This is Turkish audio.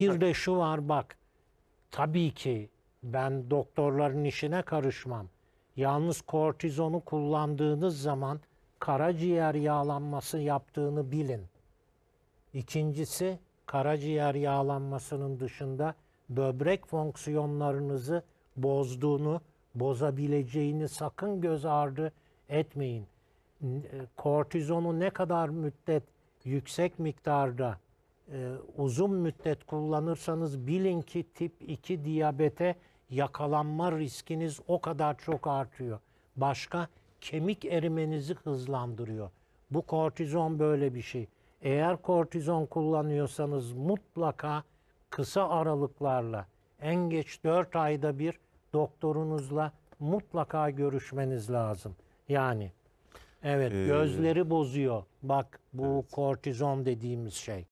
Bir de şu var bak. Tabii ki ben doktorların işine karışmam. Yalnız kortizonu kullandığınız zaman karaciğer yağlanması yaptığını bilin. İkincisi karaciğer yağlanmasının dışında böbrek fonksiyonlarınızı bozduğunu, bozabileceğini sakın göz ardı etmeyin. E, kortizonu ne kadar müddet yüksek miktarda e, uzun müddet kullanırsanız bilin ki tip 2 diyabete yakalanma riskiniz o kadar çok artıyor. Başka kemik erimenizi hızlandırıyor. Bu kortizon böyle bir şey. Eğer kortizon kullanıyorsanız mutlaka kısa aralıklarla en geç 4 ayda bir doktorunuzla mutlaka görüşmeniz lazım. Yani evet ee, gözleri bozuyor. Bak bu evet. kortizon dediğimiz şey.